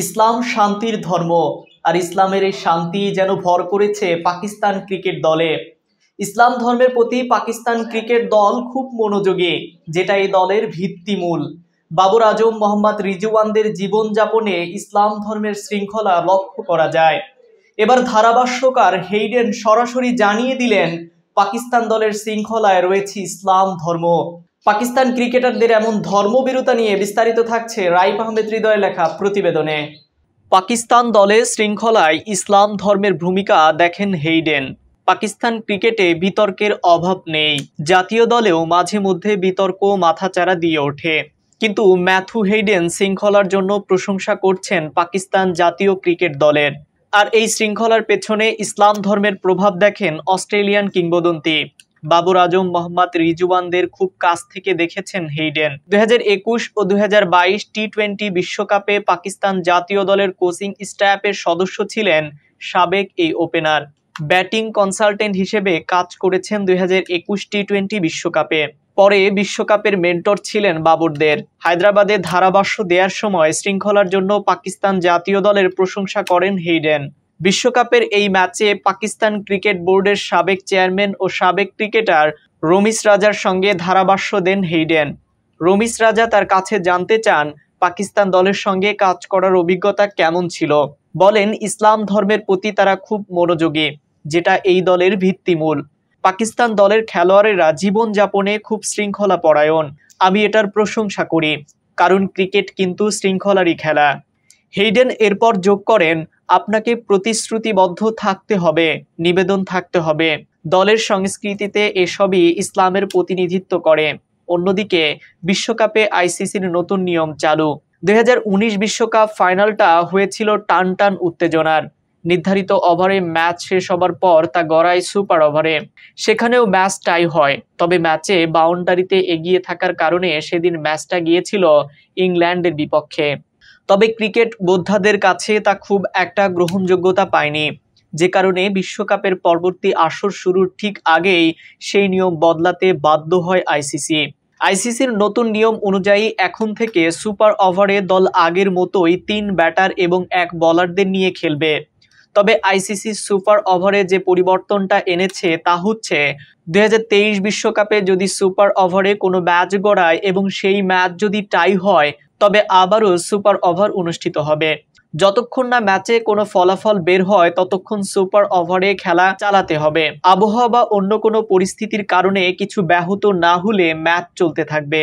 ইসলাম শান্তির ধর্ম আর ইসলামের এই শান্তি যেন ভর করেছে পাকিস্তান ক্রিকেট দলে ইসলাম ধর্মের প্রতি পাকিস্তান ক্রিকেট দল খুব মনোযোগী যেটা এই দলের ভিত্তিমূল বাবর আজম মোহাম্মদ রিজুয়ানদের জীবনযাপনে ইসলাম ধর্মের শৃঙ্খলা লক্ষ্য করা যায় এবার ধারাভাষ্যকার হেইডেন সরাসরি জানিয়ে দিলেন পাকিস্তান দলের শৃঙ্খলায় রয়েছে ইসলাম ধর্ম পাকিস্তান ক্রিকেটারদের এমন ধর্মবিরতা নিয়ে বিস্তারিত থাকছে রাইফ আহমেদ হৃদয় লেখা প্রতিবেদনে পাকিস্তান দলে শৃঙ্খলায় ইসলাম ধর্মের ভূমিকা দেখেন হেইডেন পাকিস্তান ক্রিকেটে বিতর্কের অভাব নেই জাতীয় দলেও মাঝে মধ্যে বিতর্ক মাথাচাড়া দিয়ে ওঠে কিন্তু ম্যাথু হেইডেন শৃঙ্খলার জন্য প্রশংসা করছেন পাকিস্তান জাতীয় ক্রিকেট দলের আর এই শৃঙ্খলার পেছনে ইসলাম ধর্মের প্রভাব দেখেন অস্ট্রেলিয়ান কিংবদন্তি বাবুর আজম মোহাম্মদ রিজুয়ানদের খুব কাছ থেকে দেখেছেন হেইডেন দুই ও দুই টি টোয়েন্টি বিশ্বকাপে পাকিস্তান জাতীয় দলের কোচিং স্টাফের সদস্য ছিলেন সাবেক এই ওপেনার ব্যাটিং কনসালটেন্ট হিসেবে কাজ করেছেন দুই টি টোয়েন্টি বিশ্বকাপে পরে বিশ্বকাপের মেন্টর ছিলেন বাবরদের হায়দ্রাবাদে ধারাভাষ্য দেওয়ার সময় শৃঙ্খলার জন্য পাকিস্তান জাতীয় দলের প্রশংসা করেন হেইডেন বিশ্বকাপের এই ম্যাচে পাকিস্তান ক্রিকেট বোর্ডের সাবেক চেয়ারম্যান ও সাবেক ক্রিকেটার রমিস রাজার সঙ্গে ধারাভাষ্য দেন হেইডেন রমিস রাজা তার কাছে জানতে চান পাকিস্তান দলের সঙ্গে কাজ করার অভিজ্ঞতা কেমন ছিল বলেন ইসলাম ধর্মের প্রতি তারা খুব মনোযোগী যেটা এই দলের ভিত্তিমূল পাকিস্তান দলের খেলোয়াড়েরা জীবন যাপনে খুব শৃঙ্খলা পরায়ণ আমি এটার প্রশংসা করি কারণ ক্রিকেট কিন্তু শৃঙ্খলারই খেলা হেইডেন এরপর যোগ করেন আপনাকে প্রতিশ্রুতিবদ্ধ থাকতে হবে নিবেদন থাকতে হবে দলের সংস্কৃতিতে এসবই ইসলামের প্রতিনিধিত্ব করে অন্যদিকে বিশ্বকাপে আইসিসির নতুন নিয়ম চালু দুই বিশ্বকাপ ফাইনালটা হয়েছিল টান টান উত্তেজনার নির্ধারিত ওভারে ম্যাচ শেষ হবার পর তা গড়ায় সুপার ওভারে সেখানেও ম্যাচ টাই হয় তবে ম্যাচে বাউন্ডারিতে এগিয়ে থাকার কারণে সেদিন ম্যাচটা গিয়েছিল ইংল্যান্ডের বিপক্ষে তবে ক্রিকেট বোদ্ধাদের কাছে তা খুব একটা গ্রহণযোগ্যতা পায়নি যে কারণে বিশ্বকাপের পরবর্তী আসর শুরুর ঠিক আগেই সেই নিয়ম বদলাতে বাধ্য হয় আইসিসি আইসিসির নতুন নিয়ম অনুযায়ী এখন থেকে সুপার ওভারে দল আগের মতোই তিন ব্যাটার এবং এক বলারদের নিয়ে খেলবে তবে আইসিসি সুপার ওভারে যে পরিবর্তনটা এনেছে তা হচ্ছে দুই বিশ্বকাপে যদি সুপার ওভারে কোনো ম্যাচ গড়ায় এবং সেই ম্যাচ যদি টাই হয় তবে আবারও সুপার ওভার অনুষ্ঠিত হবে যতক্ষণ না ম্যাচে কোনো ফলাফল বের হয় ততক্ষণ সুপার ওভারে খেলা চালাতে হবে আবহাওয়া বা অন্য কোনো পরিস্থিতির কারণে কিছু ব্যাহত না হলে ম্যাচ চলতে থাকবে